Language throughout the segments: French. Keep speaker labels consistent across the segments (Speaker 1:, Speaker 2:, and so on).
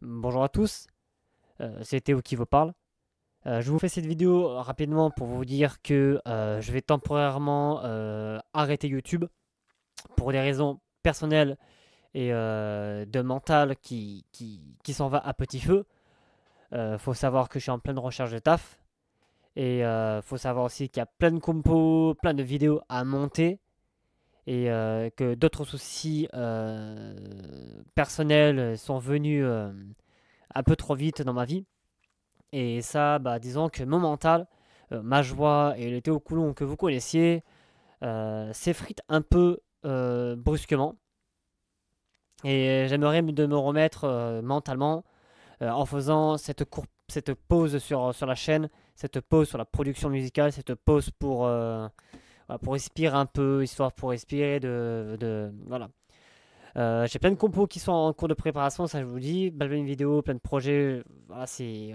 Speaker 1: Bonjour à tous, euh, c'est Théo qui vous parle. Euh, je vous fais cette vidéo rapidement pour vous dire que euh, je vais temporairement arrêter YouTube pour des raisons personnelles et de mental qui, qui s'en va à petit feu. faut savoir que je suis en pleine recherche de taf. Et faut savoir aussi qu'il y a plein de compos, plein de vidéos à monter et euh, que d'autres soucis euh, personnels sont venus euh, un peu trop vite dans ma vie. Et ça, bah, disons que mon mental, ma joie et le au Coulon que vous connaissiez s'effritent un peu brusquement. Et j'aimerais de me remettre mentalement en faisant cette, cette pause sur, sur la chaîne, cette pause sur la production musicale, cette pause pour, bah, pour respirer un peu, histoire pour respirer de, de voilà. Euh, j'ai plein de compos qui sont en cours de préparation, ça je vous dis, plein de vidéos, plein de projets, c'est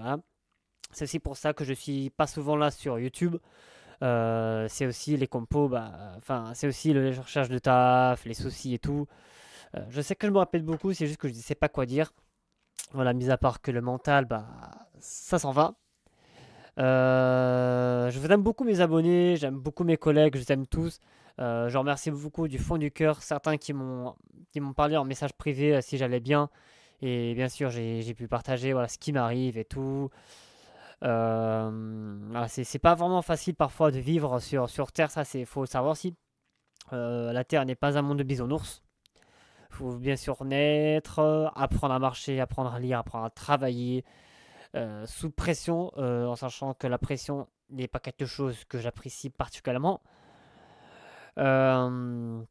Speaker 1: C'est aussi pour ça que je suis pas souvent là sur YouTube. Euh, c'est aussi les compos, bah, enfin, c'est aussi le recherche de taf, les soucis et tout. Euh, je sais que je me rappelle beaucoup, c'est juste que je ne sais pas quoi dire. Voilà, mis à part que le mental, bah, ça s'en va. Euh, je vous aime beaucoup mes abonnés, j'aime beaucoup mes collègues, je vous aime tous. Euh, je remercie beaucoup du fond du cœur certains qui m'ont parlé en message privé euh, si j'allais bien. Et bien sûr, j'ai pu partager voilà, ce qui m'arrive et tout. c'est pas vraiment facile parfois de vivre sur, sur Terre, ça c'est faut savoir si. la Terre n'est pas un monde de bisounours. faut bien sûr naître, apprendre à marcher, apprendre à lire, apprendre à travailler. sous pression, en sachant que la pression n'est pas quelque chose que j'apprécie particulièrement. Euh,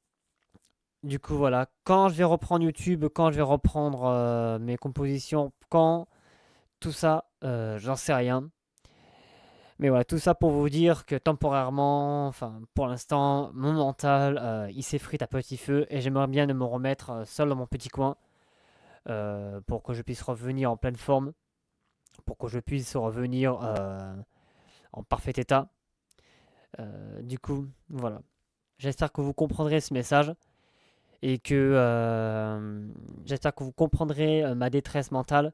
Speaker 1: du coup, voilà. Quand je vais reprendre YouTube, quand je vais reprendre euh, mes compositions, quand tout ça, euh, j'en sais rien. Mais voilà, tout ça pour vous dire que temporairement, enfin pour l'instant, mon mental, il s'effrite à petit feu et j'aimerais bien de me remettre seul dans mon petit coin pour que je puisse revenir en pleine forme, pour que je puisse revenir en parfait état. Euh, du coup, voilà. J'espère que vous comprendrez ce message et que euh, j'espère que vous comprendrez euh, ma détresse mentale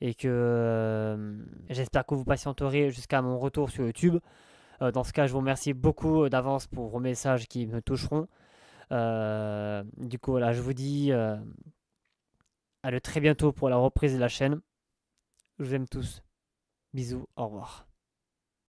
Speaker 1: et que j'espère que vous patienterez jusqu'à mon retour sur YouTube. dans ce cas, je vous remercie beaucoup d'avance pour vos messages qui me toucheront. du coup, voilà, je vous dis à le très bientôt pour la reprise de la chaîne. Je vous aime tous. Bisous, au revoir.